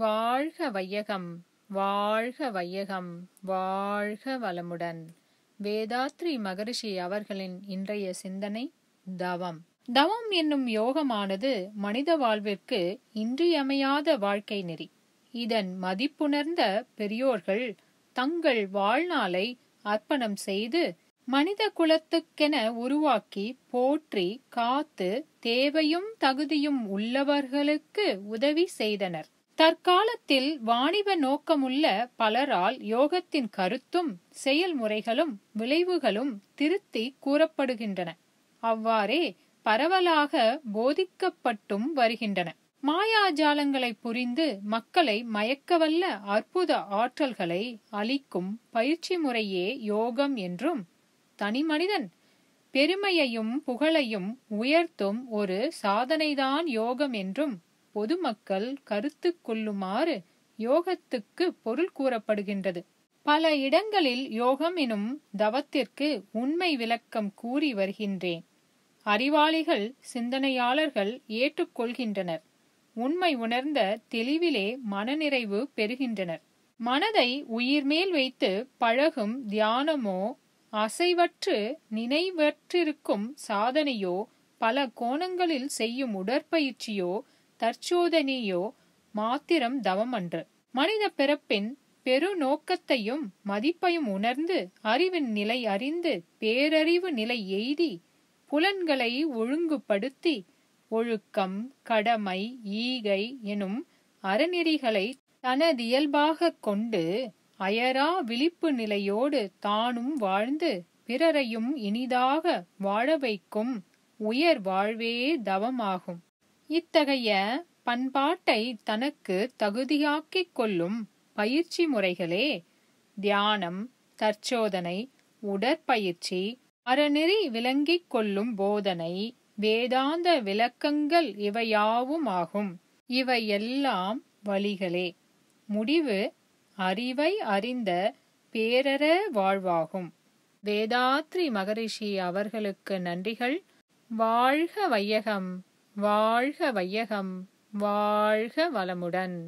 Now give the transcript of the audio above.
வாழ்க வையகம் வாழ்க வையகம் வாழ்க வளமுடன் வேதாத்ரி மகரிஷி அவர்களின் இன்றைய சிந்தனை தவம் தவம் என்னும் யோகமானது மனித வாழ்விற்கு இன்றியமையாத வாழ்க்கை நெறி இதன் மதிப்புணர்ந்த பெரியோர்கள் தங்கள் வாழ்நாளை அர்ப்பணம் செய்து மனித குலத்துக்கென உருவாக்கி போற்றி காத்து தேவையும் தகுதியும் உள்ளவர்களுக்கு உதவி செய்தனர் தற்காலத்தில் வாணிப நோக்கமுள்ள பலரால் யோகத்தின் கருத்தும் செயல்முறைகளும் விளைவுகளும் திருத்தி கூறப்படுகின்றன அவ்வாறே பரவலாக போதிக்கப்பட்டும் வருகின்றன மாயாஜாலங்களை புரிந்து மக்களை மயக்கவல்ல அற்புத ஆற்றல்களை அளிக்கும் பயிற்சி முறையே யோகம் என்றும் தனிமனிதன் பெருமையையும் புகழையும் உயர்த்தும் ஒரு சாதனைதான் யோகம் என்றும் பொதுமக்கள் கருத்து கொள்ளுமாறு யோகத்துக்கு பொருள் கூறப்படுகின்றது பல இடங்களில் யோகம் எனும் தவத்திற்கு உண்மை விளக்கம் கூறி வருகின்றேன் அறிவாளிகள் சிந்தனையாளர்கள் ஏற்றுக்கொள்கின்றனர் உண்மை உணர்ந்த தெளிவிலே மனநிறைவு பெறுகின்றனர் மனதை உயிர் மேல் வைத்து பழகும் தியானமோ அசைவற்று நினைவற்றிருக்கும் சாதனையோ பல கோணங்களில் செய்யும் உடற்பயிற்சியோ தற்சோதனையோ மாத்திரம் தவம் அன்று மனித பிறப்பின் பெரு நோக்கத்தையும் மதிப்பையும் உணர்ந்து அறிவின் நிலை அறிந்து பேரறிவு நிலை எய்தி புலன்களை ஒழுங்குபடுத்தி ஒழுக்கம் கடமை ஈகை எனும் அறநெறிகளை தனதியல்பாக கொண்டு அயரா விழிப்பு நிலையோடு தானும் வாழ்ந்து பிறரையும் இனிதாக வாழ வைக்கும் உயர் வாழ்வே தவமாகும் இத்தகைய பண்பாட்டை தனக்கு தகுதியாக்கிக் கொள்ளும் பயிற்சி முறைகளே தியானம் தற்சோதனை உடற்பயிற்சி அறநெறி விளங்கிக் கொள்ளும் போதனை வேதாந்த விளக்கங்கள் இவையாவும் ஆகும் இவையெல்லாம் வழிகளே முடிவு அறிவை அறிந்த பேரர வாழ்வாகும் வேதாத்ரி மகரிஷி அவர்களுக்கு நன்றிகள் வாழ்க வையகம் வாழ்க வையகம் வாழ்க வளமுடன்